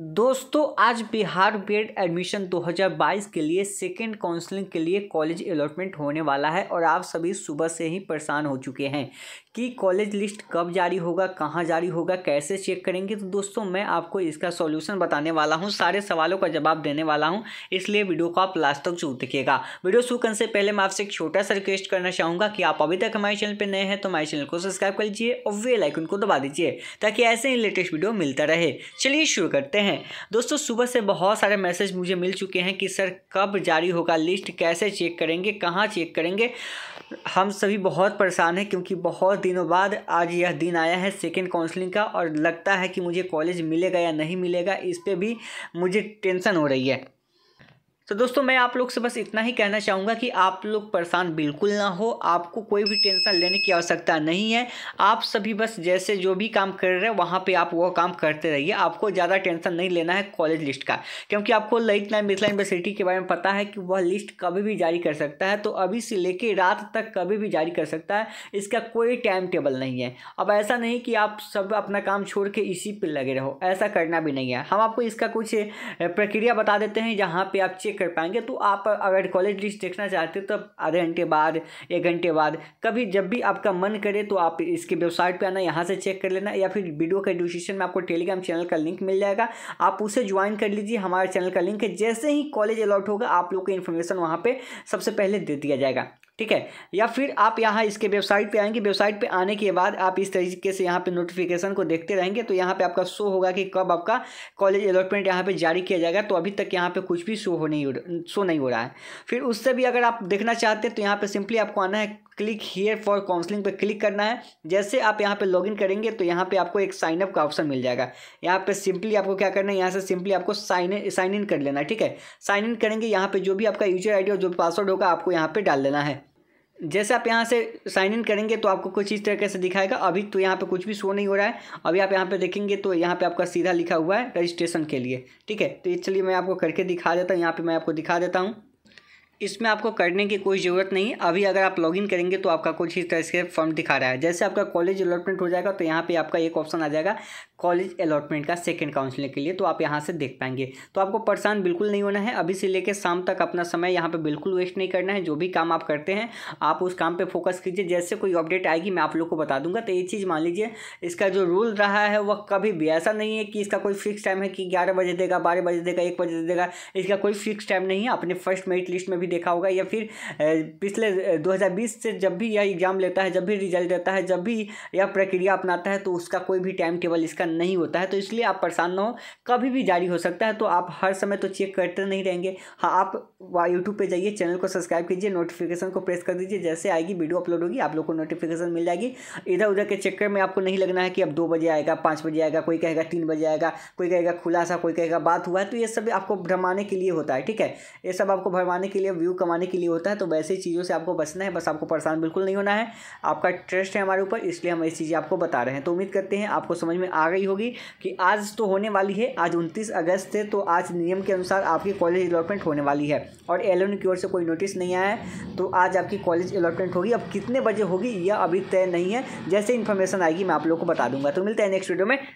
दोस्तों आज Bihar bed admission 2022 के लिए सेकेंड काउंसलिंग के लिए कॉलेज अलॉटमेंट होने वाला है और आप सभी सुबह से ही परेशान हो चुके हैं कि कॉलेज लिस्ट कब जारी होगा कहाँ जारी होगा कैसे चेक करेंगे तो दोस्तों मैं आपको इसका सॉल्यूशन बताने वाला हूँ सारे सवालों का जवाब देने वाला हूँ इसलिए वीडियो को आप लास्ट तक जरूर देखिएगा वीडियो शुरू करने से पहले मैं आपसे एक छोटा सा रिक्वेस्ट करना चाहूँगा कि आप अभी तक हमारे चैनल पर नए हैं तो हमारे चैनल को सब्सक्राइब कर लीजिए और वे लाइकन को दबा दीजिए ताकि ऐसे ही लेटेस्ट वीडियो मिलता रहे चलिए शुरू करते हैं दोस्तों सुबह से बहुत सारे मैसेज मुझे मिल चुके हैं कि सर कब जारी होगा लिस्ट कैसे चेक करेंगे कहाँ चेक करेंगे हम सभी बहुत परेशान हैं क्योंकि बहुत दिनों बाद आज यह दिन आया है सेकेंड काउंसलिंग का और लगता है कि मुझे कॉलेज मिलेगा या नहीं मिलेगा इस पर भी मुझे टेंसन हो रही है तो दोस्तों मैं आप लोग से बस इतना ही कहना चाहूँगा कि आप लोग परेशान बिल्कुल ना हो आपको कोई भी टेंशन लेने की आवश्यकता नहीं है आप सभी बस जैसे जो भी काम कर रहे हैं वहाँ पर आप वो काम करते रहिए आपको ज़्यादा टेंशन नहीं लेना है कॉलेज लिस्ट का क्योंकि आपको ललित नाइन मिथिला यूनिवर्सिटी के बारे में पता है कि वह लिस्ट कभी भी जारी कर सकता है तो अभी से लेके रात तक कभी भी जारी कर सकता है इसका कोई टाइम टेबल नहीं है अब ऐसा नहीं कि आप सब अपना काम छोड़ के इसी पर लगे रहो ऐसा करना भी नहीं है हम आपको इसका कुछ प्रक्रिया बता देते हैं जहाँ पर आप चेक कर पाएंगे तो आप अगर कॉलेज लिस्ट देखना चाहते हो तो आधे घंटे बाद एक घंटे बाद कभी जब भी आपका मन करे तो आप इसकी वेबसाइट पर आना यहाँ से चेक कर लेना या फिर वीडियो के डिस्क्रिप्शन में आपको टेलीग्राम चैनल का लिंक मिल जाएगा आप उसे ज्वाइन कर लीजिए हमारे चैनल का लिंक है जैसे ही कॉलेज अलॉट होगा आप लोग को इन्फॉर्मेशन वहाँ पर सबसे पहले दे दिया जाएगा ठीक है या फिर आप यहाँ इसके वेबसाइट पे आएंगे वेबसाइट पे आने के बाद आप इस तरीके से यहाँ पे नोटिफिकेशन को देखते रहेंगे तो यहाँ पे आपका शो होगा कि कब आपका कॉलेज अलॉटमेंट यहाँ पे जारी किया जाएगा तो अभी तक यहाँ पे कुछ भी शो हो नहीं शो नहीं हो रहा है फिर उससे भी अगर आप देखना चाहते हैं तो यहाँ पर सिंपली आपको आना है क्लिक हेयर फॉर काउंसलिंग पर क्लिक करना है जैसे आप यहाँ पर लॉग करेंगे तो यहाँ पर आपको एक साइनअप का ऑप्शन मिल जाएगा यहाँ पर सिंपली आपको क्या करना है यहाँ से सिंपली आपको साइन साइन इन कर लेना है ठीक है साइन इन करेंगे यहाँ पर जो भी आपका यूजर आई और जो पासवर्ड होगा आपको यहाँ पर डाल लेना है जैसे आप यहाँ से साइन इन करेंगे तो आपको कुछ इस तरीके से दिखाएगा अभी तो यहाँ पे कुछ भी शो नहीं हो रहा है अभी आप यहाँ पे देखेंगे तो यहाँ पे आपका सीधा लिखा हुआ है रजिस्ट्रेशन के लिए ठीक है तो चलिए मैं आपको करके दिखा देता हूँ यहाँ पे मैं आपको दिखा देता हूँ इसमें आपको करने की कोई ज़रूरत नहीं अभी अगर आप लॉगिन करेंगे तो आपका कुछ इस तरह से फॉर्म दिखा रहा है जैसे आपका कॉलेज अलॉटमेंट हो जाएगा तो यहाँ पे आपका एक ऑप्शन आ जाएगा कॉलेज अलॉटमेंट का सेकंड काउंसलिंग के लिए तो आप यहाँ से देख पाएंगे तो आपको परेशान बिल्कुल नहीं होना है अभी से लेकर शाम तक अपना समय यहाँ पर बिल्कुल वेस्ट नहीं करना है जो भी काम आप करते हैं आप उस काम पर फोकस कीजिए जैसे कोई अपडेट आएगी मैं आप लोग को बता दूंगा तो ये चीज़ मान लीजिए इसका जो रूल रहा है वह कभी भी ऐसा नहीं है कि इसका कोई फिक्स टाइम है कि ग्यारह बजे देगा बारह बजे देगा एक बजे देगा इसका कोई फिक्स टाइम नहीं है अपने फर्स्ट मेरिट लिस्ट में भी देखा होगा या फिर पिछले 2020 से जब भी यह एग्ज़ाम लेता है जब भी रिजल्ट देता है जब भी यह प्रक्रिया अपनाता है तो उसका कोई भी टाइम टेबल इसका नहीं होता है तो इसलिए आप परेशान ना हो कभी भी जारी हो सकता है तो आप हर समय तो चेक करते नहीं रहेंगे हाँ आप यूट्यूब पर जाइए चैनल को सब्सक्राइब कीजिए नोटिफिकेशन को प्रेस कर दीजिए जैसे आएगी वीडियो अपलोड होगी आप लोग को नोटिफिकेशन मिल जाएगी इधर उधर के चक्कर में आपको नहीं लगना है कि अब दो बजे आएगा पाँच बजे आएगा कोई कहेगा तीन बजे आएगा कोई कहेगा खुलासा कोई कहेगा बात हुआ है तो ये सब आपको भ्रमाने के लिए होता है ठीक है ये सब आपको भरमाने के लिए व्यू कमाने के लिए होता है तो वैसे ही चीज़ों से आपको बचना है बस आपको परेशान बिल्कुल नहीं होना है आपका ट्रस्ट है हमारे ऊपर इसलिए हम इस चीज़ें आपको बता रहे हैं तो उम्मीद करते हैं आपको समझ में आ गई होगी कि आज तो होने वाली है आज उनतीस अगस्त है तो आज नियम के अनुसार आपकी कॉलेज अलॉटमेंट होने वाली है और एल की ओर से कोई नोटिस नहीं आया है तो आज आपकी कॉलेज अलॉटमेंट होगी अब कितने बजे होगी यह अभी तय नहीं है जैसे इन्फॉर्मेशन आएगी मैं आप लोग को बता दूंगा तो मिलते हैं नेक्स्ट वीडियो में